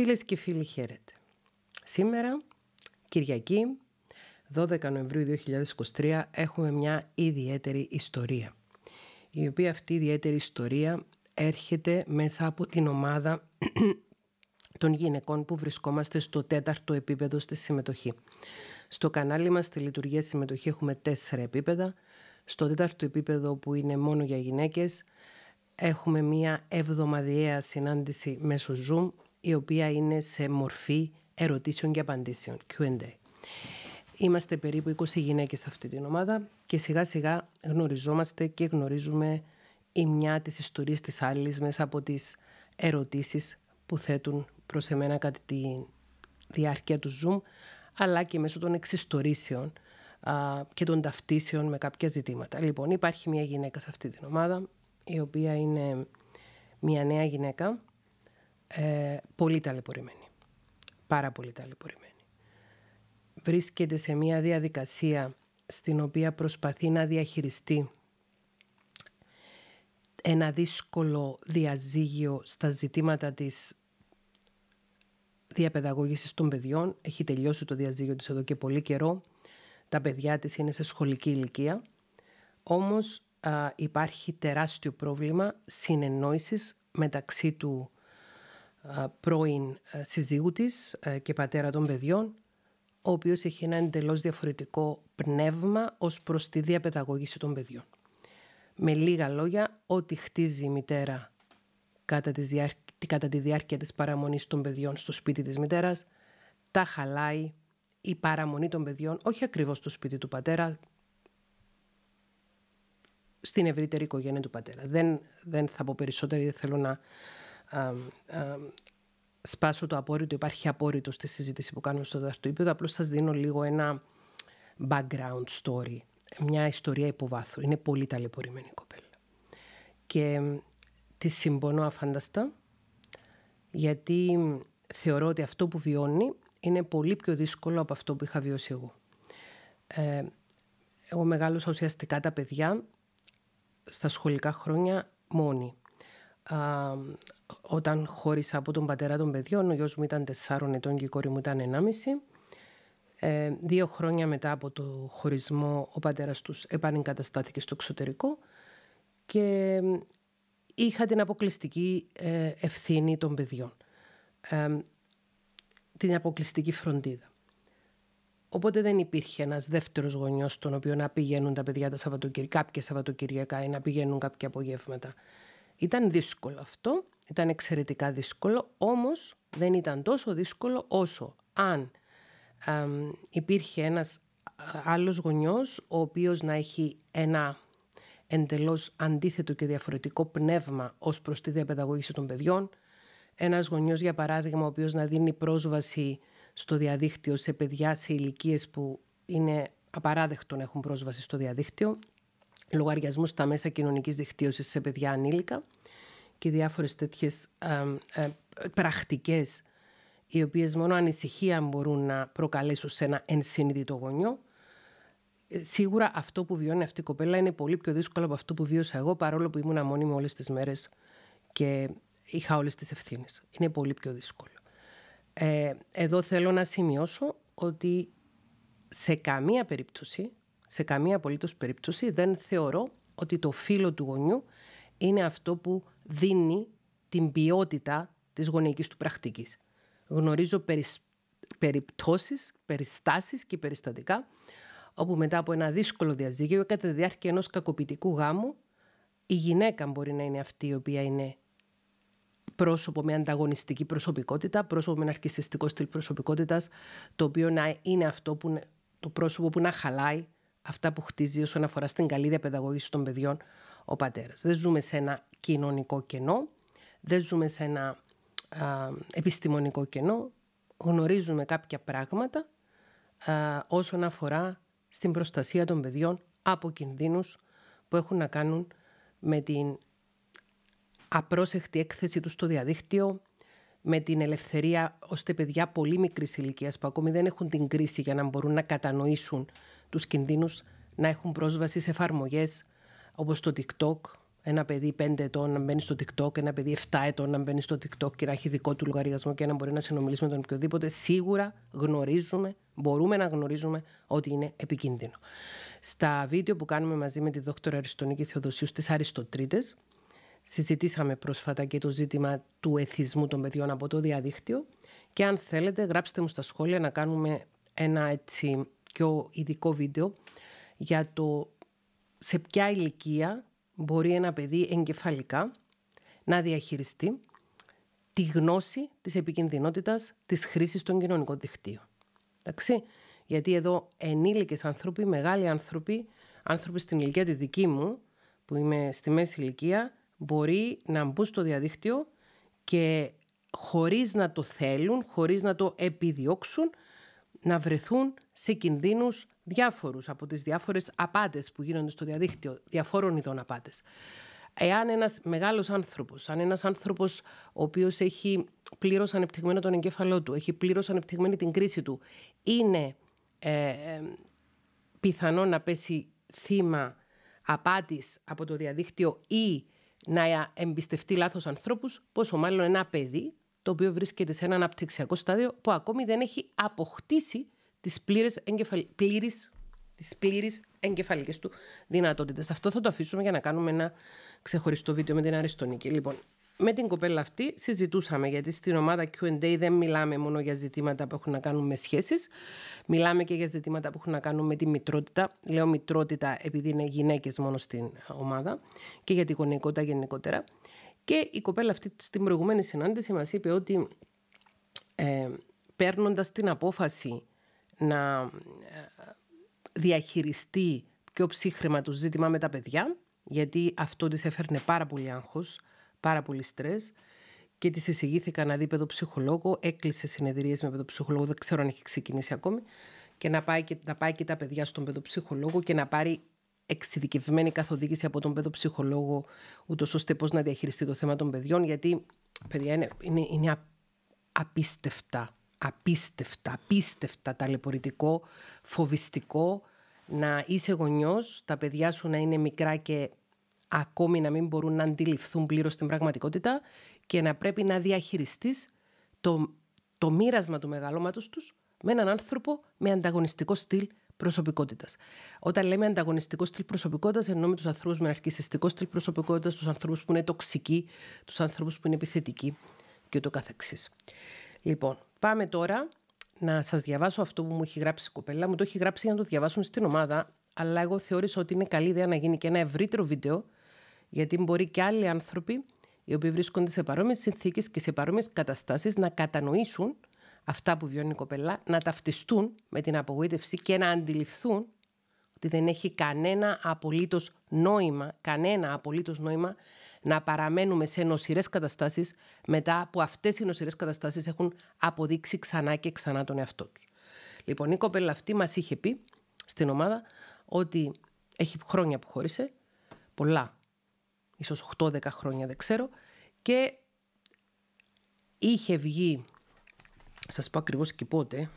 Φίλες και φίλοι χαίρετε. Σήμερα, Κυριακή, 12 Νοεμβρίου 2023, έχουμε μια ιδιαίτερη ιστορία. Η οποία αυτή η ιδιαίτερη ιστορία έρχεται μέσα από την ομάδα των γυναικών που βρισκόμαστε στο τέταρτο επίπεδο στη συμμετοχή. Στο κανάλι μας στη λειτουργία συμμετοχή έχουμε τέσσερα επίπεδα. Στο τέταρτο επίπεδο που είναι μόνο για γυναίκες, Έχουμε μία εβδομαδιαία συνάντηση μέσω Zoom η οποία είναι σε μορφή ερωτήσεων και απαντήσεων, Q&A. Είμαστε περίπου 20 γυναίκες σε αυτή την ομάδα και σιγά σιγά γνωριζόμαστε και γνωρίζουμε η μια της ιστορίας της άλλης μέσα από τις ερωτήσεις που θέτουν προς εμένα κατά τη διάρκεια του Zoom αλλά και μέσω των εξιστορήσεων και των ταυτίσεων με κάποια ζητήματα. Λοιπόν, υπάρχει μια γυναίκα σε αυτή την ομάδα η οποία είναι μια νέα γυναίκα ε, πολύ ταλαιπωρημένη. Πάρα πολύ ταλαιπωρημένη. Βρίσκεται σε μια διαδικασία στην οποία προσπαθεί να διαχειριστεί ένα δύσκολο διαζύγιο στα ζητήματα της διαπαιδαγώγησης των παιδιών. Έχει τελειώσει το διαζύγιο της εδώ και πολύ καιρό. Τα παιδιά της είναι σε σχολική ηλικία. Όμως α, υπάρχει τεράστιο πρόβλημα συνεννόησης μεταξύ του ε, πρώην ε, συζύγου της ε, και πατέρα των παιδιών, ο οποίος έχει ένα εντελώς διαφορετικό πνεύμα ως προς τη διαπαιδαγώγηση των παιδιών. Με λίγα λόγια, ό,τι χτίζει η μητέρα κατά τη, διάρκεια, τη παραμονή της παραμονής των παιδιών στο σπίτι της μητέρας, τα χαλάει η παραμονή των παιδιών, όχι ακριβώς στο σπίτι του πατέρα, στην ευρύτερη οικογένεια του πατέρα. Δεν, θα πω περισσότερο, δεν θέλω να σπάσω το απόρριτο, υπάρχει απόρριτο στη συζήτηση που κάνουμε στο δεύτερο επίπεδο. Απλώς σας δίνω λίγο ένα background story, μια ιστορία υποβάθρου. Είναι πολύ ταλαιπωρημένη η κοπέλα. Και τη συμπονώ αφάνταστα, γιατί θεωρώ ότι αυτό που βιώνει είναι πολύ πιο δύσκολο από αυτό που είχα βιώσει εγώ. Ε, εγώ μεγάλωσα ουσιαστικά τα παιδιά στα σχολικά χρόνια μόνη. Α, όταν χώρισα από τον πατέρα των παιδιών, ο γιος μου ήταν 4 ετών και η κόρη μου ήταν ενάμιση. Ε, δύο χρόνια μετά από το χωρισμό, ο πατέρας τους επανεγκαταστάθηκε στο εξωτερικό και είχα την αποκλειστική ε, ευθύνη των παιδιών. Ε, την αποκλειστική φροντίδα. Οπότε δεν υπήρχε ένας δεύτερος γονιός στον οποίο να πηγαίνουν τα παιδιά τα Σαββατοκυριακά, κάποια Σαββατοκυριακά ή να πηγαίνουν κάποια απογεύματα. Ήταν δύσκολο αυτό. Ήταν εξαιρετικά δύσκολο, όμως δεν ήταν τόσο δύσκολο όσο αν υπήρχε ένας ε, άλλος γονιός ο οποίος να έχει ένα εντελώς αντίθετο και διαφορετικό πνεύμα ως προς τη διαπαιδαγώγηση των παιδιών. Ένας γονιός, για παράδειγμα, ο οποίος να δίνει πρόσβαση στο διαδίκτυο σε παιδιά σε ηλικίες που είναι απαράδεκτο να έχουν πρόσβαση στο διαδίκτυο, λογαριασμού στα μέσα κοινωνικής δικτύωσης σε παιδιά ανήλικα και διάφορες τέτοιες ε, πρακτικές οι οποίες μόνο ανησυχία μπορούν να προκαλέσουν σε ένα ενσυνειδητό γονιό. Ε, σίγουρα αυτό που βιώνει αυτή η κοπέλα είναι πολύ πιο δύσκολο από αυτό που βίωσα εγώ παρόλο που ήμουν μόνιμη όλες τις μέρες και είχα όλες τις ευθύνες. Είναι πολύ πιο δύσκολο. Ε, εδώ θέλω να σημειώσω ότι σε καμία περίπτωση, σε καμία απολύτως περίπτωση δεν θεωρώ ότι το φίλο του γονιού είναι αυτό που δίνει την ποιότητα της γονεϊκής του πρακτικής. Γνωρίζω περισ... περιπτώσεις, περιστάσεις και περιστατικά όπου μετά από ένα δύσκολο διαζύγιο κατά τη διάρκεια ενός κακοποιητικού γάμου η γυναίκα μπορεί να είναι αυτή η οποία είναι πρόσωπο με ανταγωνιστική προσωπικότητα, πρόσωπο με ναρκιστικό στυλ προσωπικότητας, το οποίο να είναι αυτό που, το πρόσωπο που να χαλάει αυτά που χτίζει όσον αφορά στην καλή διαπαιδαγώγηση των παιδιών ο πατέρας. Δεν ζούμε σε ένα κοινωνικό κενό, δεν ζούμε σε ένα επιστημονικό κενό, γνωρίζουμε κάποια πράγματα α, όσον αφορά στην προστασία των παιδιών από κινδύνους που έχουν να κάνουν με την απρόσεχτη έκθεση τους στο διαδίκτυο, με την ελευθερία ώστε παιδιά πολύ μικρής ηλικίας που ακόμη δεν έχουν την κρίση για να μπορούν να κατανοήσουν τους κινδύνους, να έχουν πρόσβαση σε εφαρμογές όπως το TikTok, ένα παιδί 5 ετών να μπαίνει στο TikTok, ένα παιδί 7 ετών να μπαίνει στο TikTok και να έχει δικό του λογαριασμό και να μπορεί να συνομιλήσει με τον οποιοδήποτε, σίγουρα γνωρίζουμε, μπορούμε να γνωρίζουμε ότι είναι επικίνδυνο. Στα βίντεο που κάνουμε μαζί με τη δόκτωρα Αριστονίκη Θεοδοσίου στις Αριστοτρίτες, συζητήσαμε πρόσφατα και το ζήτημα του εθισμού των παιδιών από το διαδίκτυο και αν θέλετε γράψτε μου στα σχόλια να κάνουμε ένα έτσι πιο ειδικό βίντεο για το σε ποια ηλικία μπορεί ένα παιδί εγκεφαλικά να διαχειριστεί τη γνώση της επικινδυνότητας της χρήσης των κοινωνικών δικτύων. Εντάξει, γιατί εδώ ενήλικες άνθρωποι, μεγάλοι άνθρωποι, άνθρωποι στην ηλικία τη δική μου, που είμαι στη μέση ηλικία, μπορεί να μπουν στο διαδίκτυο και χωρίς να το θέλουν, χωρίς να το επιδιώξουν, να βρεθούν σε κινδύνους διάφορους από τις διάφορες απάτες που γίνονται στο διαδίκτυο, διαφόρων ειδών απάτες. Εάν ένας μεγάλος άνθρωπος, αν ένας άνθρωπος ο οποίος έχει πλήρως ανεπτυγμένο τον εγκέφαλό του, έχει πλήρως ανεπτυγμένη την κρίση του, είναι ε, ε πιθανό να πέσει θύμα απάτης από το διαδίκτυο ή να εμπιστευτεί λάθος ανθρώπους, πόσο μάλλον ένα παιδί το οποίο βρίσκεται σε ένα αναπτυξιακό στάδιο που ακόμη δεν έχει αποκτήσει τις πλήρες, εγκεφαλ... εγκεφαλικές του δυνατότητες. Αυτό θα το αφήσουμε για να κάνουμε ένα ξεχωριστό βίντεο με την Αριστονίκη. Λοιπόν, με την κοπέλα αυτή συζητούσαμε γιατί στην ομάδα Q&A δεν μιλάμε μόνο για ζητήματα που έχουν να κάνουν με σχέσεις. Μιλάμε και για ζητήματα που έχουν να κάνουν με τη μητρότητα. Λέω μητρότητα επειδή είναι γυναίκες μόνο στην ομάδα και για τη γονεικότητα γενικότερα. Και η κοπέλα αυτή στην προηγούμενη συνάντηση μας είπε ότι ε, παίρνοντας την απόφαση να ε, διαχειριστεί πιο ψύχρεμα το ζήτημα με τα παιδιά, γιατί αυτό της έφερνε πάρα πολύ άγχος, πάρα πολύ στρες και της εισηγήθηκα να δει παιδοψυχολόγο, έκλεισε συνεδρίες με παιδοψυχολόγο, δεν ξέρω αν έχει ξεκινήσει ακόμη, και να πάει και, να πάει τα παιδιά στον παιδοψυχολόγο και να πάρει εξειδικευμένη καθοδήγηση από τον παιδοψυχολόγο, ούτως ώστε πώς να διαχειριστεί το θέμα των παιδιών, γιατί παιδιά είναι, είναι, είναι απίστευτα απίστευτα, απίστευτα ταλαιπωρητικό, φοβιστικό να είσαι γονιός, τα παιδιά σου να είναι μικρά και ακόμη να μην μπορούν να αντιληφθούν πλήρως την πραγματικότητα και να πρέπει να διαχειριστείς το, το μοίρασμα του μεγαλώματος τους με έναν άνθρωπο με ανταγωνιστικό στυλ προσωπικότητας. Όταν λέμε ανταγωνιστικό στυλ προσωπικότητας, εννοούμε τους ανθρώπους με αρχισιστικό στυλ προσωπικότητας, τους ανθρώπους που είναι τοξικοί, τους ανθρώπους που είναι επιθετικοί και ούτω καθεξής. Λοιπόν, πάμε τώρα να σας διαβάσω αυτό που μου έχει γράψει η κοπέλα. Μου το έχει γράψει για να το διαβάσουν στην ομάδα, αλλά εγώ θεώρησα ότι είναι καλή ιδέα να γίνει και ένα ευρύτερο βίντεο, γιατί μπορεί και άλλοι άνθρωποι οι οποίοι βρίσκονται σε παρόμοιες συνθήκες και σε παρόμοιες καταστάσεις να κατανοήσουν αυτά που βιώνει η κοπέλα, να ταυτιστούν με την απογοήτευση και να αντιληφθούν ότι δεν έχει κανένα απολύτως νόημα, κανένα απολύτως νόημα να παραμένουμε σε νοσηρές καταστάσεις μετά που αυτές οι νοσηρές καταστάσεις έχουν αποδείξει ξανά και ξανά τον εαυτό τους. Λοιπόν, η κοπέλα αυτή μας είχε πει στην ομάδα ότι έχει χρόνια που χώρισε, πολλά, ίσως 8-10 χρόνια δεν ξέρω, και είχε βγει, σας πω ακριβώς και πότε,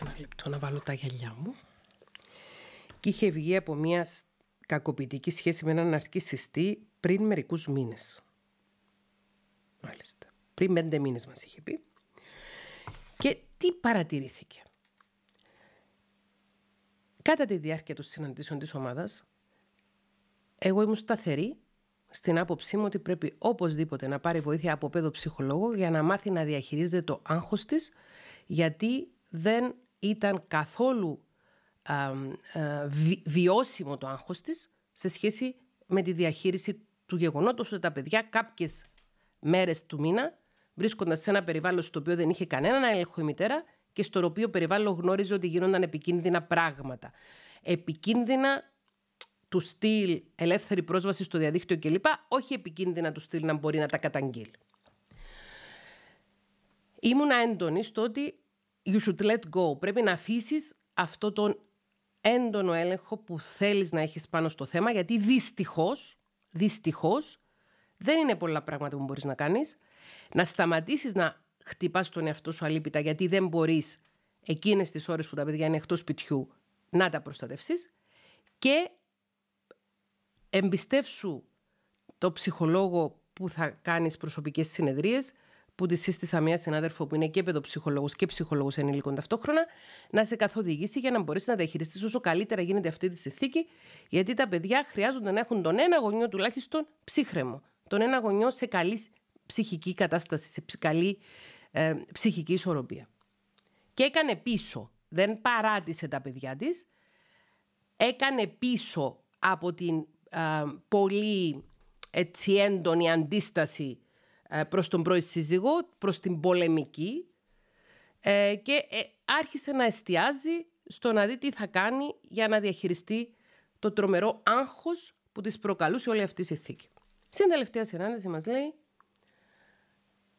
ένα λεπτό να βάλω τα γυαλιά μου, και είχε βγει από μια κακοποιητική σχέση με έναν αρχή συστή πριν μερικούς. μήνες. Μάλιστα. Πριν πέντε μήνες μας είχε πει. Και τι παρατηρήθηκε. Κατά τη διάρκεια των συναντήσεων της ομάδας, εγώ ήμουν σταθερή στην άποψή μου ότι πρέπει οπωσδήποτε να πάρει βοήθεια από παιδό ψυχολόγο για να μάθει να διαχειρίζεται το άγχος της, γιατί δεν ήταν καθόλου α, ε, βιώσιμο το άγχος της σε σχέση με τη διαχείριση του γεγονότος ότι τα παιδιά κάποιες μέρες του μήνα βρίσκονταν σε ένα περιβάλλον στο οποίο δεν είχε κανέναν έλεγχο η μητέρα και στο οποίο περιβάλλον γνώριζε ότι γίνονταν επικίνδυνα πράγματα. Επικίνδυνα του στυλ ελεύθερη πρόσβαση στο διαδίκτυο κλπ. Όχι επικίνδυνα του στυλ να μπορεί να τα καταγγείλει. Ήμουνα έντονη στο ότι you should let go. Πρέπει να αφήσεις αυτό τον έντονο έλεγχο που θέλεις να έχεις πάνω στο θέμα, γιατί δυστυχώς δυστυχώς, δεν είναι πολλά πράγματα που μπορείς να κάνεις. Να σταματήσεις να χτυπάς τον εαυτό σου αλήπητα, γιατί δεν μπορείς εκείνες τις ώρες που τα παιδιά είναι εκτός σπιτιού να τα προστατεύσεις. Και εμπιστεύσου το ψυχολόγο που θα κάνεις προσωπικές συνεδρίες που τη σύστησα μία συνάδελφο που είναι και παιδοψυχολόγος και ψυχολόγος ενήλικων ταυτόχρονα, να σε καθοδηγήσει για να μπορέσεις να διαχειριστείς όσο καλύτερα γίνεται αυτή τη συνθήκη, γιατί τα παιδιά χρειάζονται να έχουν τον ένα γονιό τουλάχιστον ψύχρεμο. Τον ένα γονιό σε καλή ψυχική κατάσταση, σε καλή ε, ψυχική ισορροπία. Και έκανε πίσω. Δεν παράτησε τα παιδιά της. Έκανε πίσω από την πολύ έτσι, έντονη αντίσταση ε, προς τον πρώην σύζυγο, προς την πολεμική ε, και ε, άρχισε να εστιάζει στο να δει τι θα κάνει για να διαχειριστεί το τρομερό άγχος που της προκαλούσε όλη αυτή η συνθήκη. Στην τελευταία συνάντηση μας λέει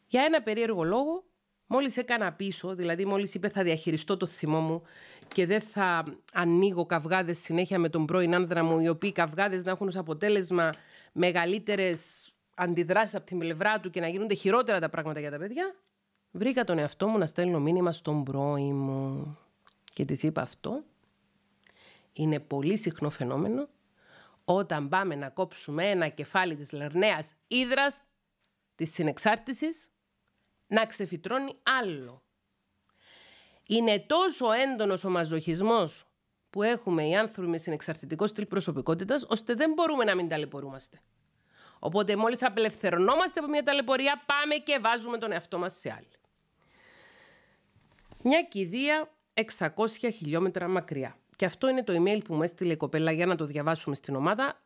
για ένα περίεργο λόγο μόλις έκανα πίσω, δηλαδή μόλις είπε θα διαχειριστώ το θυμό μου και δεν θα ανοίγω καυγάδες συνέχεια με τον πρώην άνδρα μου, οι οποίοι καυγάδες να έχουν ως αποτέλεσμα μεγαλύτερες αντιδράσεις από την πλευρά του και να γίνονται χειρότερα τα πράγματα για τα παιδιά, βρήκα τον εαυτό μου να στέλνω μήνυμα στον πρώην μου. Και της είπα αυτό. Είναι πολύ συχνό φαινόμενο όταν πάμε να κόψουμε ένα κεφάλι της λαρνέας ύδρας της συνεξάρτησης να ξεφυτρώνει άλλο. Είναι τόσο έντονος ο μαζοχισμός που έχουμε οι άνθρωποι με συνεξαρτητικό στυλ προσωπικότητας, ώστε δεν μπορούμε να μην ταλαιπωρούμαστε. Οπότε μόλις απελευθερωνόμαστε από μια ταλαιπωρία, πάμε και βάζουμε τον εαυτό μας σε άλλη. Μια κηδεία 600 χιλιόμετρα μακριά. Και αυτό είναι το email που μου έστειλε η κοπέλα για να το διαβάσουμε στην ομάδα.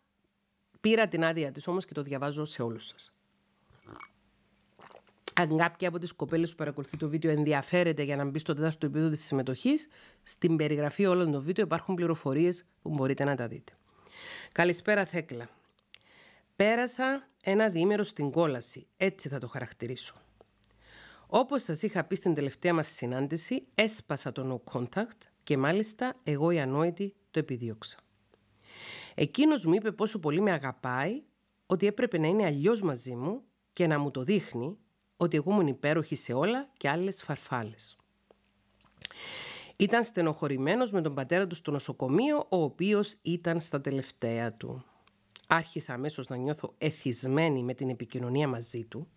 Πήρα την άδεια της όμως και το διαβάζω σε όλους σας. Αν κάποια από τις κοπέλες που παρακολουθεί το βίντεο ενδιαφέρεται για να μπει στο τέταρτο επίπεδο της συμμετοχής, στην περιγραφή όλων των βίντεο υπάρχουν πληροφορίες που μπορείτε να τα δείτε. Καλησπέρα, Θέκλα. Πέρασα ένα διήμερο στην κόλαση, έτσι θα το χαρακτηρίσω. Όπως σας είχα πει στην τελευταία μας συνάντηση, έσπασα το no contact και μάλιστα εγώ η ανόητη το επιδίωξα. Εκείνος μου είπε πόσο πολύ με αγαπάει, ότι έπρεπε να είναι αλλιώς μαζί μου και να μου το δείχνει ότι εγώ ήμουν υπέροχη σε όλα και άλλες φαρφάλες. Ήταν στενοχωρημένος με τον πατέρα του στο νοσοκομείο, ο οποίος ήταν στα τελευταία του άρχισα αμέσως να νιώθω εθισμένη με την επικοινωνία μαζί του,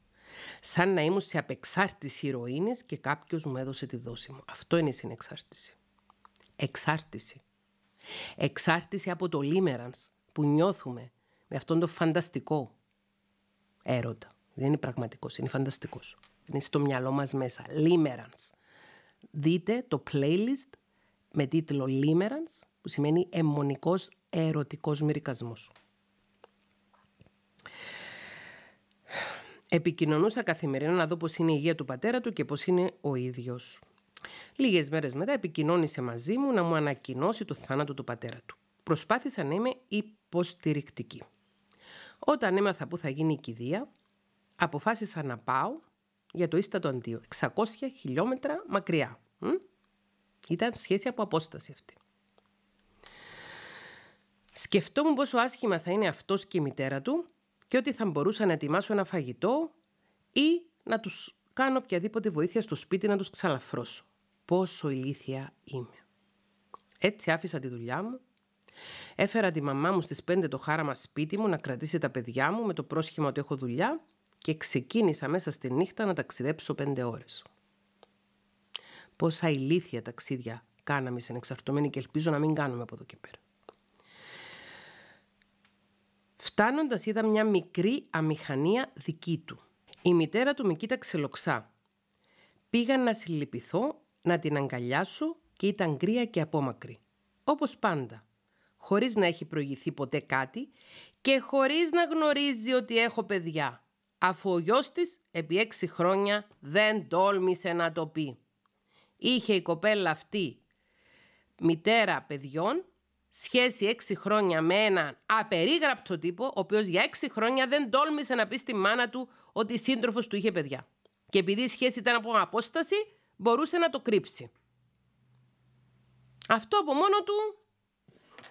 σαν να ήμουν σε απεξάρτηση ηρωίνης και κάποιος μου έδωσε τη δόση μου. Αυτό είναι η συνεξάρτηση. Εξάρτηση. Εξάρτηση από το λίμερανς που νιώθουμε με αυτόν τον φανταστικό έρωτα. Δεν είναι πραγματικός, είναι φανταστικός. Είναι στο μυαλό μας μέσα. Λίμεραν. Δείτε το playlist με τίτλο Λίμερανς που σημαίνει αιμονικός ερωτικός μυρικασμός. Επικοινωνούσα καθημερινά να δω πώς είναι η υγεία του πατέρα του και πώς είναι ο ίδιος. Λίγες μέρες μετά επικοινώνησε μαζί μου να μου ανακοινώσει το θάνατο του πατέρα του. Προσπάθησα να είμαι υποστηρικτική. Όταν έμαθα που θα γίνει η κηδεία, αποφάσισα να πάω για το ίστατο αντίο, 600 χιλιόμετρα μακριά. Ήταν σχέση από απόσταση αυτή. Σκεφτόμουν πόσο άσχημα θα είναι αυτός και η μητέρα του και ότι θα μπορούσα να ετοιμάσω ένα φαγητό ή να τους κάνω οποιαδήποτε βοήθεια στο σπίτι να τους ξαλαφρώσω. Πόσο ηλίθια είμαι. Έτσι άφησα τη δουλειά μου. Έφερα τη μαμά μου στις 5 το χάραμα σπίτι μου να κρατήσει τα παιδιά μου με το πρόσχημα ότι έχω δουλειά και ξεκίνησα μέσα στη νύχτα να ταξιδέψω 5 ώρες. Πόσα ηλίθια ταξίδια κάναμε σε εξαρτωμένη και ελπίζω να μην κάνουμε από εδώ και πέρα. Φτάνοντας, είδα μια μικρή αμηχανία δική του. Η μητέρα του με κοίταξε λοξά. Πήγα να συλληπιθώ, να την αγκαλιάσω και ήταν κρύα και απόμακρη. Όπως πάντα, χωρίς να έχει προηγηθεί ποτέ κάτι και χωρίς να γνωρίζει ότι έχω παιδιά, αφού ο γιος της επί έξι χρόνια δεν τόλμησε να το πει. Είχε η κοπέλα αυτή μητέρα παιδιών σχέση 6 χρόνια με έναν απερίγραπτο τύπο, ο οποίος για 6 χρόνια δεν τόλμησε να πει στη μάνα του ότι η σύντροφος του είχε παιδιά. Και επειδή η σχέση ήταν από απόσταση, μπορούσε να το κρύψει. Αυτό από μόνο του,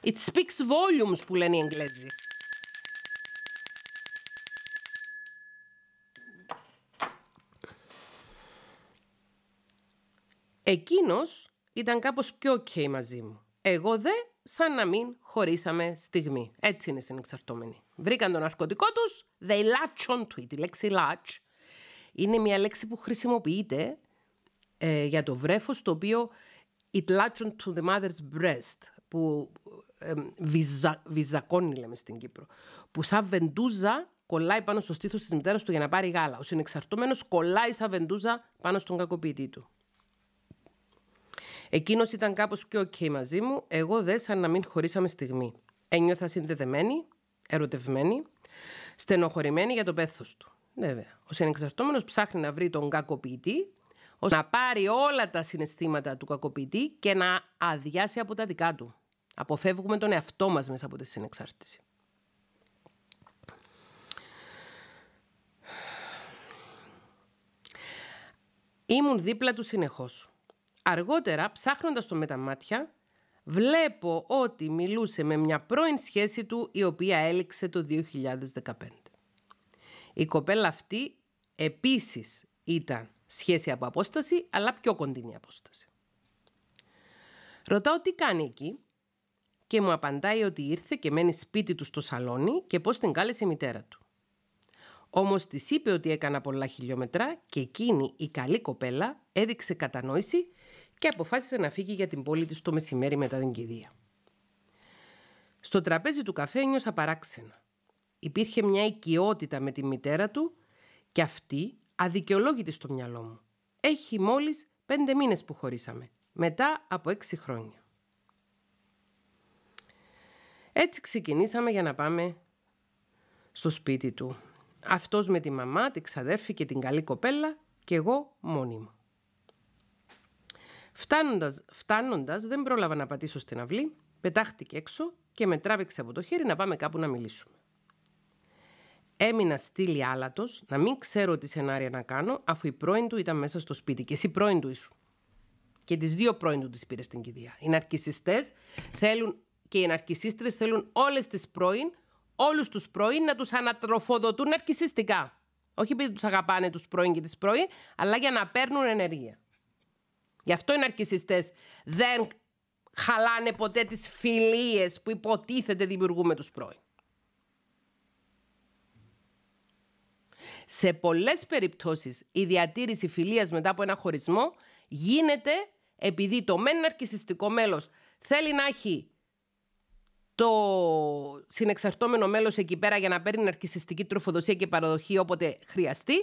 it speaks volumes που λένε οι Εγγλέζοι. Εκείνος ήταν κάπως πιο ok μαζί μου. Εγώ δε σαν να μην χωρίσαμε στιγμή. Έτσι είναι συνεξαρτώμενοι. Βρήκαν το ναρκωτικό τους, they latch on to it. Η λέξη latch είναι μια λέξη που χρησιμοποιείται ε, για το βρέφος το οποίο it latch on to the mother's breast που ε, βυζακώνει λέμε στην Κύπρο που σαν βεντούζα κολλάει πάνω στο στήθος της μητέρας του για να πάρει γάλα. Ο συνεξαρτώμενος κολλάει σαν βεντούζα πάνω στον κακοποιητή του. Εκείνος ήταν κάπως πιο ok μαζί μου, εγώ δε σαν να μην χωρίσαμε στιγμή. Ένιωθα συνδεδεμένη, ερωτευμένη, στενοχωρημένη για το πέθος του. Βέβαια. Ο συνεξαρτώμενος ψάχνει να βρει τον κακοποιητή, ώστε να πάρει όλα τα συναισθήματα του κακοποιητή και να αδειάσει από τα δικά του. Αποφεύγουμε τον εαυτό μας μέσα από τη συνεξάρτηση. Ήμουν δίπλα του συνεχώς. Αργότερα, ψάχνοντας το με τα μάτια, βλέπω ότι μιλούσε με μια πρώην σχέση του η οποία έληξε το 2015. Η κοπέλα αυτή επίσης ήταν σχέση από απόσταση, αλλά πιο κοντινή απόσταση. Ρωτάω τι κάνει εκεί και μου απαντάει ότι ήρθε και μένει σπίτι του στο σαλόνι και πώς την κάλεσε η μητέρα του. Όμως της είπε ότι έκανα πολλά χιλιόμετρα και εκείνη η καλή κοπέλα έδειξε κατανόηση και αποφάσισε να φύγει για την πόλη της το μεσημέρι μετά την κηδεία. Στο τραπέζι του καφέ ένιωσα παράξενα. Υπήρχε μια οικειότητα με τη μητέρα του και αυτή αδικαιολόγητη στο μυαλό μου. Έχει μόλις πέντε μήνες που χωρίσαμε, μετά από έξι χρόνια. Έτσι ξεκινήσαμε για να πάμε στο σπίτι του. Αυτός με τη μαμά, τη ξαδέρφη και την καλή κοπέλα και εγώ μόνη μου. Φτάνοντας, φτάνοντας δεν πρόλαβα να πατήσω στην αυλή, πετάχτηκε έξω και με τράβηξε από το χέρι να πάμε κάπου να μιλήσουμε. Έμεινα στήλη άλατος να μην ξέρω τι σενάρια να κάνω αφού η πρώην του ήταν μέσα στο σπίτι και εσύ πρώην του ήσου. Και τις δύο πρώην του τις πήρες στην κηδεία. Οι ναρκιστέ θέλουν και οι ναρκισίστρες θέλουν όλες τις πρώην, όλους τους πρώην να τους ανατροφοδοτούν ναρκιστικά. Όχι επειδή τους αγαπάνε τους πρώην και τις πρώην, αλλά για να παίρνουν ενεργεία. Γι' αυτό οι ναρκισιστές δεν χαλάνε ποτέ τις φιλίες που υποτίθεται δημιουργούμε τους πρώην. Σε πολλές περιπτώσεις η διατήρηση φιλίας μετά από ένα χωρισμό γίνεται επειδή το μεν ναρκισιστικό μέλος θέλει να έχει το συνεξαρτόμενο μέλος εκεί πέρα για να παίρνει ναρκισιστική τροφοδοσία και παραδοχή όποτε χρειαστεί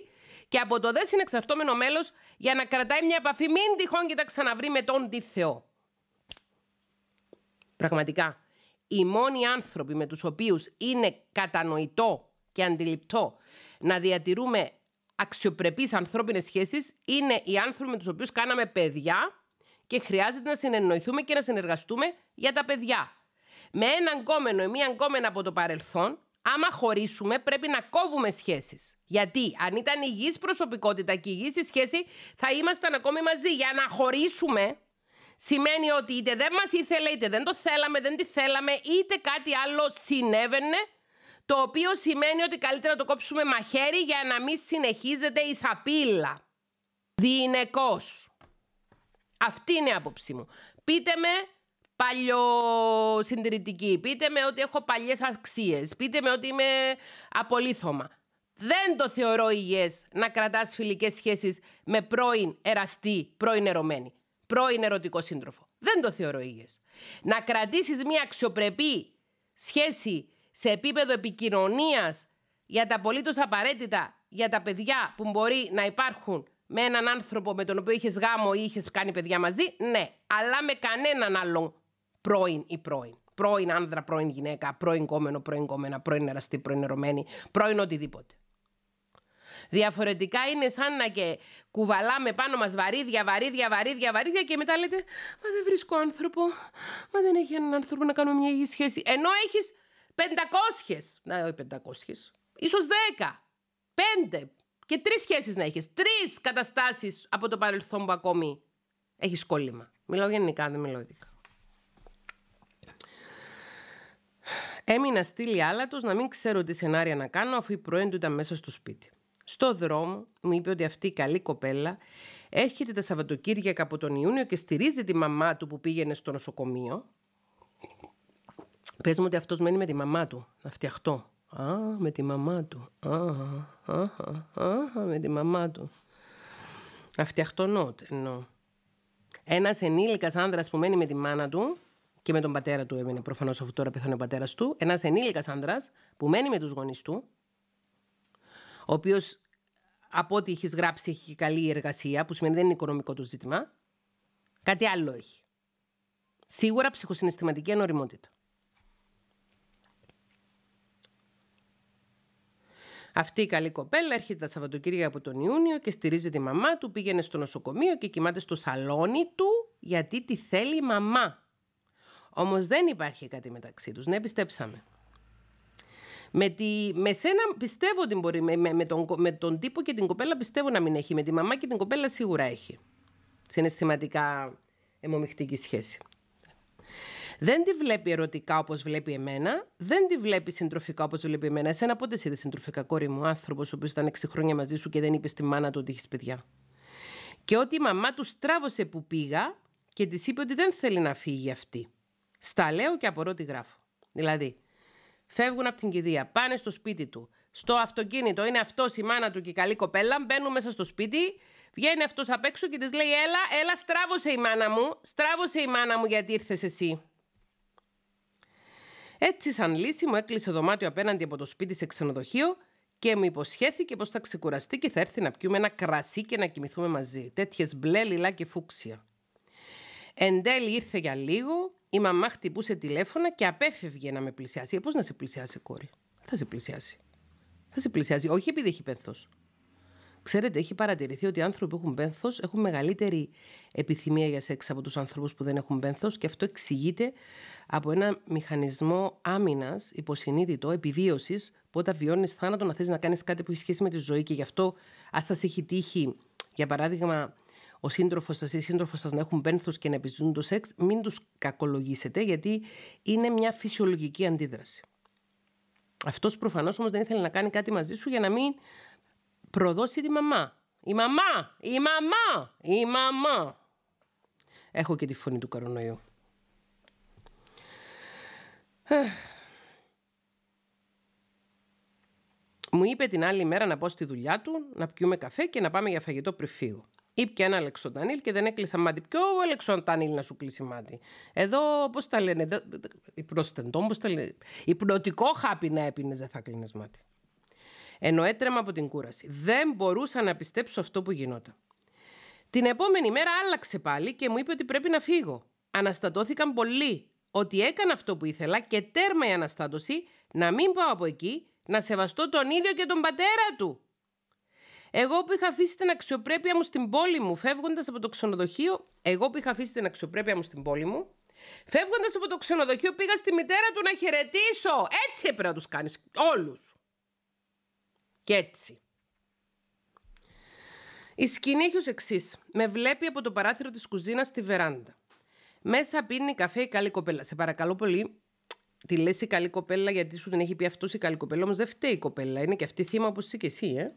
και από το δες συνεξαρτόμενο μέλος για να κρατάει μια επαφή, μην τυχόν και τα ξαναβρει με τον τι Θεό. Πραγματικά, οι μόνοι άνθρωποι με τους οποίους είναι κατανοητό και αντιληπτό να διατηρούμε αξιοπρεπείς ανθρώπινες σχέσεις είναι οι άνθρωποι με τους οποίους κάναμε παιδιά και χρειάζεται να συνεννοηθούμε και να συνεργαστούμε για τα παιδιά. Με έναν κόμενο ή μία κόμενα από το παρελθόν άμα χωρίσουμε, πρέπει να κόβουμε σχέσεις. Γιατί αν ήταν υγιή προσωπικότητα και υγιή η σχέση, θα ήμασταν ακόμη μαζί. Για να χωρίσουμε, σημαίνει ότι είτε δεν μας ήθελε, είτε δεν το θέλαμε, δεν τη θέλαμε, είτε κάτι άλλο συνέβαινε. Το οποίο σημαίνει ότι καλύτερα να το κόψουμε μαχαίρι για να μην συνεχίζεται η σαπίλα. Αυτή είναι η άποψή μου. Πείτε με παλιοσυντηρητική. Πείτε με ότι έχω παλιές αξίες. Πείτε με ότι είμαι απολύθωμα. Δεν το θεωρώ υγιές να κρατάς φιλικές σχέσεις με πρώην εραστή, πρώην ερωμένη, πρώην ερωτικό σύντροφο. Δεν το θεωρώ υγιές. Να κρατήσεις μια αξιοπρεπή σχέση σε επίπεδο επικοινωνίας για τα απολύτως απαραίτητα για τα παιδιά που μπορεί να υπάρχουν με έναν άνθρωπο με τον οποίο είχες γάμο ή είχες κάνει παιδιά μαζί, ναι, αλλά με κανέναν άλλον πρώην ή πρώην. Πρώην άνδρα, πρώην γυναίκα, πρώην κόμενο, πρώην κόμενα, πρώην εραστή, πρώην ερωμένη, πρώην οτιδήποτε. Διαφορετικά είναι σαν να και κουβαλάμε πάνω μας βαρύδια, βαρύδια, βαρύδια, βαρύδια και μετά λέτε «Μα δεν βρίσκω άνθρωπο, μα δεν έχει έναν άνθρωπο να κάνουμε μια υγιή σχέση». Ενώ έχεις πεντακόσχες, να όχι πεντακόσχες, ίσως δέκα, πέντε και τρεις σχέσεις να έχεις. Τρεις καταστάσεις από το παρελθόν που ακόμη έχεις κόλλημα. Μιλάω γενικά, δεν μιλάω ειδικά. Έμεινα στήλη άλατος να μην ξέρω τι σενάρια να κάνω αφού η πρώην του ήταν μέσα στο σπίτι. Στο δρόμο μου είπε ότι αυτή η καλή κοπέλα έρχεται τα Σαββατοκύριακα από τον Ιούνιο και στηρίζει τη μαμά του που πήγαινε στο νοσοκομείο. Πες μου ότι αυτός μένει με τη μαμά του, να φτιαχτώ. Α, με τη μαμά του. Α, α, α, α με τη μαμά του. Να φτιαχτώ νότ, εννοώ. Ένας ενήλικας άνδρας που μένει με τη μάνα του και με τον πατέρα του έμεινε προφανώς αφού τώρα πεθαίνει ο πατέρας του. Ένας ενήλικας άντρα που μένει με τους γονείς του, ο οποίος από ό,τι έχεις γράψει έχει καλή εργασία, που σημαίνει δεν είναι οικονομικό το ζήτημα. Κάτι άλλο έχει. Σίγουρα ψυχοσυναισθηματική ανοριμότητα. Αυτή η καλή κοπέλα έρχεται τα Σαββατοκύρια από τον Ιούνιο και στηρίζει τη μαμά του, πήγαινε στο νοσοκομείο και κοιμάται στο σαλόνι του γιατί τη θέλει η μαμά. Όμως δεν υπάρχει κάτι μεταξύ τους. Ναι, πιστέψαμε. Με, τη, με σένα πιστεύω ότι μπορεί, με, με, τον, με τον τύπο και την κοπέλα πιστεύω να μην έχει. Με τη μαμά και την κοπέλα σίγουρα έχει. Συναισθηματικά αιμομιχτική σχέση. Δεν τη βλέπει ερωτικά όπως βλέπει εμένα, δεν τη βλέπει συντροφικά όπως βλέπει εμένα. Εσένα πότε σε είδες συντροφικά, κόρη μου, άνθρωπος ο οποίος ήταν 6 χρόνια μαζί σου και δεν είπες στη μάνα του ότι έχεις παιδιά. Και ότι η μαμά του στράβωσε που πήγα και της είπε ότι δεν θέλει να φύγει αυτή. Στα λέω και απορώ τι γράφω. Δηλαδή, φεύγουν από την κηδεία, πάνε στο σπίτι του, στο αυτοκίνητο, είναι αυτός η μάνα του και η καλή κοπέλα, μπαίνουν μέσα στο σπίτι, βγαίνει αυτός απ' έξω και της λέει: Έλα, έλα, στράβωσε η μάνα μου, στράβωσε η μάνα μου γιατί ήρθες εσύ. Έτσι, σαν λύση, μου έκλεισε δωμάτιο απέναντι από το σπίτι σε ξενοδοχείο και μου υποσχέθηκε πως θα ξεκουραστεί και θα έρθει να πιούμε ένα κρασί και να κοιμηθούμε μαζί. Τέτοιες μπλε, λιλά και φούξια. Εν τέλει ήρθε για λίγο, η μαμά χτυπούσε τηλέφωνα και απέφευγε να με πλησιάσει. Ε, Πώς να σε πλησιάσει, κόρη. Θα σε πλησιάσει. Θα σε πλησιάσει. Όχι επειδή έχει πένθος. Ξέρετε, έχει παρατηρηθεί ότι οι άνθρωποι που έχουν πένθος έχουν μεγαλύτερη επιθυμία για σεξ από τους ανθρώπους που δεν έχουν πένθος και αυτό εξηγείται από ένα μηχανισμό άμυνας υποσυνείδητο επιβίωσης που όταν βιώνεις θάνατο να θες να κάνεις κάτι που έχει σχέση με τη ζωή και γι' αυτό, α σας έχει τύχει, για παράδειγμα, ο σύντροφος σας ή η σύντροφος σας να έχουν πένθος και να επιζητούν το σεξ, μην τους κακολογήσετε, γιατί είναι μια φυσιολογική αντίδραση. Αυτός προφανώς όμως δεν ήθελε να κάνει κάτι μαζί σου για να μην προδώσει τη μαμά. Η μαμά! Η μαμά! Η μαμά! Έχω και τη φωνή του κορονοϊού. Μου είπε την άλλη μέρα να πάω στη δουλειά του, να πιούμε καφέ και να πάμε για φαγητό πριν φύγω. Είπε ένα Αλεξοντανίλ και δεν έκλεισα μάτι. Ποιο Αλεξοντανίλ να σου κλείσει μάτι. Εδώ, πώς τα λένε, υπνοστεντό, πώς τα λένε. Υπνοτικό χάπι να έπινε, δεν θα κλείνει μάτι. Ενώ έτρεμα από την κούραση. Δεν μπορούσα να πιστέψω αυτό που γινόταν. Την επόμενη μέρα άλλαξε πάλι και μου είπε ότι πρέπει να φύγω. Αναστατώθηκαν πολύ ότι έκανα αυτό που ήθελα και τέρμα η αναστάτωση να μην πάω από εκεί, να σεβαστώ τον ίδιο και τον πατέρα του. Εγώ που είχα αφήσει την αξιοπρέπεια μου στην πόλη μου, φεύγοντας από το ξενοδοχείο, εγώ που είχα αφήσει την αξιοπρέπεια μου στην πόλη μου, φεύγοντας από το ξενοδοχείο, πήγα στη μητέρα του να χαιρετήσω. Έτσι έπρεπε να τους κάνεις όλους. Και έτσι. Η σκηνή έχει ως εξής. Με βλέπει από το παράθυρο της κουζίνας στη βεράντα. Μέσα πίνει καφέ η καλή κοπέλα. Σε παρακαλώ πολύ, τη λες η καλή κοπέλα γιατί σου την έχει πει αυτός η καλή κοπέλα. Όμως δεν φταίει η κοπέλα. Είναι και αυτή θύμα όπως είσαι και εσύ, ε.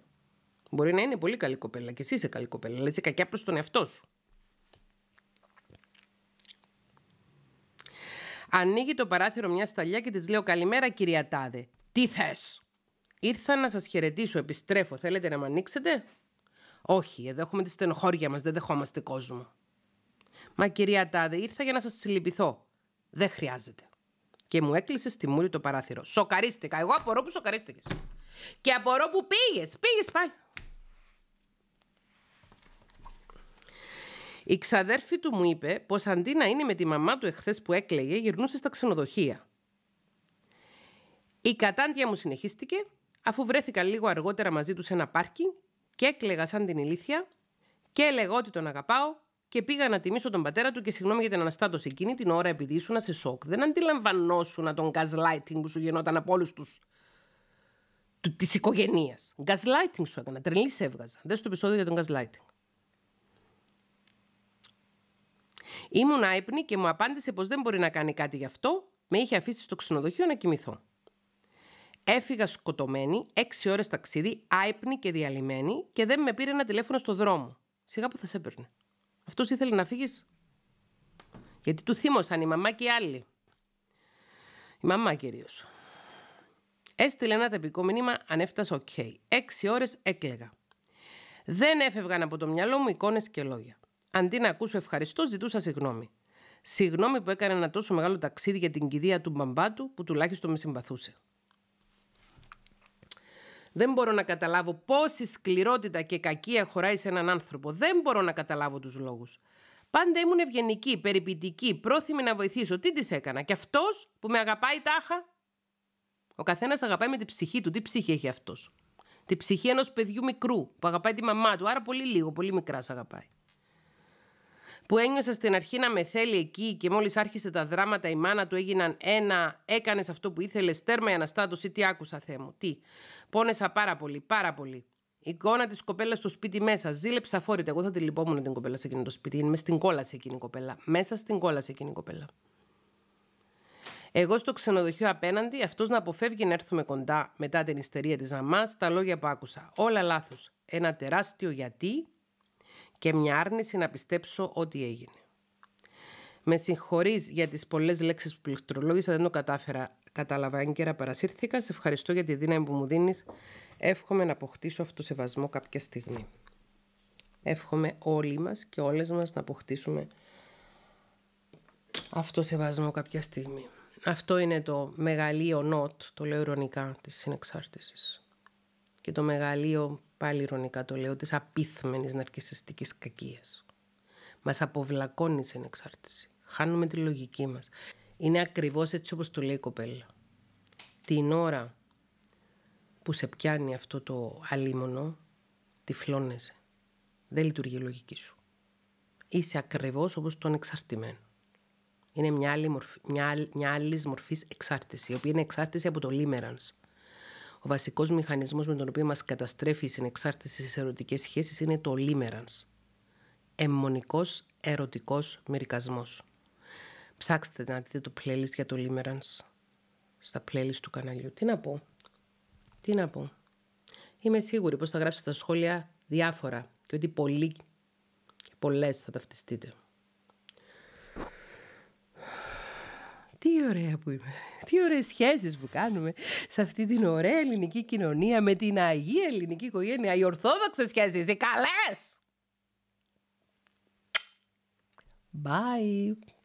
Μπορεί να είναι πολύ καλή κοπέλα και εσύ είσαι καλή κοπέλα, αλλά είσαι κακιά προς τον εαυτό σου. Ανοίγει το παράθυρο μια σταλιά και της λέω Καλημέρα, κυρία Τάδε. Τι θες. Ήρθα να σας χαιρετήσω. Επιστρέφω. Θέλετε να με ανοίξετε. Όχι, εδώ έχουμε τη στενοχώρια μας, Δεν δεχόμαστε κόσμο. Μα κυρία Τάδε, ήρθα για να σας συλληπιθώ. Δεν χρειάζεται. Και μου έκλεισε στη μούρη το παράθυρο. Σοκαρίστηκα. Εγώ απορώ που σοκαρίστηκες. Και απορώ που πήγες. Πήγες πάλι. Η ξαδέρφη του μου είπε πως αντί να είναι με τη μαμά του εχθές που έκλαιγε, γυρνούσε στα ξενοδοχεία. Η κατάντια μου συνεχίστηκε, αφού βρέθηκα λίγο αργότερα μαζί τους σε ένα πάρκινγκ και έκλαιγα σαν την ηλίθια και έλεγα ότι τον αγαπάω και πήγα να τιμήσω τον πατέρα του και συγγνώμη για την αναστάτωση εκείνη την ώρα επειδή ήσουν σε σοκ. Δεν αντιλαμβανόσουν τον gaslighting που σου γεννόταν από όλους τους της οικογένειας. Gaslighting σου έκανα, τρελή έβγαζα. Δες στο επεισόδιο για τον gaslighting. Ήμουν άϊπνη και μου απάντησε πως δεν μπορεί να κάνει κάτι γι' αυτό. Με είχε αφήσει στο ξενοδοχείο να κοιμηθώ. Έφυγα σκοτωμένη, έξι ώρες ταξίδι, άϊπνη και διαλυμένη και δεν με πήρε ένα τηλέφωνο στο δρόμο. Σιγά που θα σε έπαιρνε. Αυτός ήθελε να φύγεις. Γιατί του θύμωσαν η μαμά και οι άλλοι. Η μαμά κυρίως. Έστειλε ένα τεπικό μήνυμα αν έφτασε οκ. Okay. Έξι ώρες έκλαιγα. Δεν έφευγαν από το μυαλό μου εικόνες και λόγια. Αντί να ακούσω ευχαριστώ, ζητούσα συγγνώμη. Συγγνώμη που έκανε ένα τόσο μεγάλο ταξίδι για την κηδεία του μπαμπά του, που τουλάχιστον με συμπαθούσε. Δεν μπορώ να καταλάβω πόση σκληρότητα και κακία χωράει σε έναν άνθρωπο. Δεν μπορώ να καταλάβω τους λόγους. Πάντα ήμουν ευγενική, περιπητική, πρόθυμη να βοηθήσω. Τι της έκανα. Και αυτός που με αγαπάει τάχα. Ο καθένας αγαπάει με την ψυχή του. Τι ψυχή έχει αυτός. Τη ψυχή ενός παιδιού μικρού που αγαπάει τη μαμά του. Άρα πολύ λίγο, πολύ μικράς αγαπάει που ένιωσα στην αρχή να με θέλει εκεί και μόλις άρχισε τα δράματα, η μάνα του έγιναν ένα, έκανες αυτό που ήθελες, τέρμα η αναστάτωση. Τι άκουσα, Θεέ μου, τι. Πόνεσα πάρα πολύ, πάρα πολύ. Η εικόνα της κοπέλας στο σπίτι μέσα. Ζήλεψα φόρητα. Εγώ θα τη λυπόμουν την κοπέλα σε εκείνο το σπίτι. Είναι με στην κόλαση εκείνη η κοπέλα. Μέσα στην κόλαση εκείνη η κοπέλα. Εγώ στο ξενοδοχείο απέναντι, αυτός να αποφεύγει να έρθουμε κοντά μετά την ιστερία της μαμάς, τα λόγια που άκουσα. Όλα λάθος. Ένα τεράστιο γιατί και μια άρνηση να πιστέψω ότι έγινε. Με συγχωρείς για τις πολλές λέξεις που πληκτρολόγησα, δεν το κατάφερα. Κατάλαβα έγκαιρα, παρασύρθηκα. Σε ευχαριστώ για τη δύναμη που μου δίνεις. Εύχομαι να αποκτήσω αυτοσεβασμό κάποια στιγμή. Εύχομαι όλοι μας και όλες μας να αποκτήσουμε αυτοσεβασμό κάποια στιγμή. Αυτό είναι το μεγαλείο νότ, το λέω ειρωνικά, της συνεξάρτησης. Και το μεγαλείο πάλι ηρωνικά το λέω, της απίθμενης ναρκισιστικής κακίας. Μας αποβλακώνει στην εξάρτηση. Χάνουμε τη λογική μας. Είναι ακριβώς έτσι όπως το λέει η κοπέλα. Την ώρα που σε πιάνει αυτό το αλίμονο, τυφλώνεσαι. Δεν λειτουργεί η λογική σου. Είσαι ακριβώς όπως τον εξαρτημένο. Είναι μια άλλη, μορφή, εξάρτησης, η οποία είναι εξάρτηση από το limerence. Ο βασικός μηχανισμός με τον οποίο μας καταστρέφει η συνεξάρτηση στις ερωτικές σχέσεις είναι το limerance. Εμμονικός ερωτικός μερικασμό. Ψάξτε να δείτε το playlist για το limerance στα playlist του καναλιού. Τι να πω. Τι να πω. Είμαι σίγουρη πως θα γράψετε στα σχόλια διάφορα και ότι πολλοί και πολλές θα ταυτιστείτε. Τι ωραία που είμαστε. Τι ωραίες σχέσεις που κάνουμε σε αυτή την ωραία ελληνική κοινωνία με την αγία ελληνική οικογένεια. Οι ορθόδοξες σχέσεις, οι καλές. Bye.